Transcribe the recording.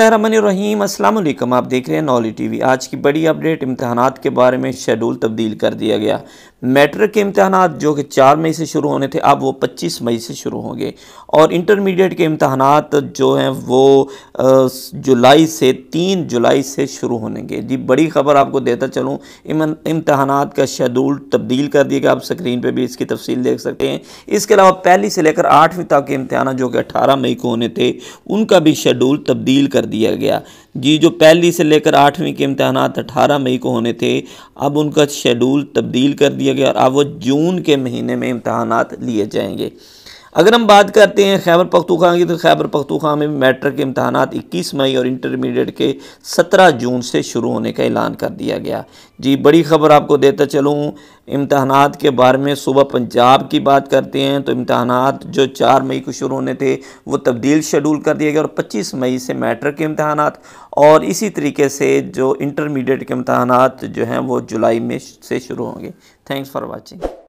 रहीम अस्सलाम वालेकुम आप देख रहे हैं नॉली टीवी आज की बड़ी अपडेट इम्तहानात के बारे में शेड्यूल तब्दील कर दिया गया मैट्रिक के इम्तहान जो कि चार मई से शुरू होने थे अब वो पच्चीस मई से शुरू होंगे और इंटरमीडिएट के इम्तहान जो हैं वो जुलाई से तीन जुलाई से शुरू होनेंगे जी बड़ी खबर आपको देता चलूँ इम्तहान का शेड्यूल तब्दील कर दिया गया आप स्क्रीन पर भी इसकी तफसील देख सकते हैं इसके अलावा पहली से लेकर आठवीं तक के इम्तहान जो कि अठारह मई को होने थे उनका भी शेड्यूल तब्दील कर दिया गया जी जो पहली से लेकर आठवीं के इम्तहान अठारह मई को होने थे अब उनका शेड्यूल तब्दील कर दिया गया और अब वो जून के महीने में इम्तहान लिए जाएंगे अगर हम बात करते हैं खैबर पख्तूखा की तो खैबर पख्तूखा में मैट्रिक के इम्तहान इक्कीस मई और इंटरमीडिएट के सत्रह जून से शुरू होने का ऐलान कर दिया गया जी बड़ी खबर आपको देता चलूँ इम्तहान के बारे में सुबह पंजाब की बात करते हैं तो इम्तहान जो चार मई को शुरू होने थे वो तब्दील शेडूल कर दिया गया और पच्चीस मई से मैट्रिक के इम्तहान और इसी तरीके से जो इंटरमीडिएट के इम्तहान जो हैं वो जुलाई में से शुरू होंगे थैंक्स फॉर वॉचिंग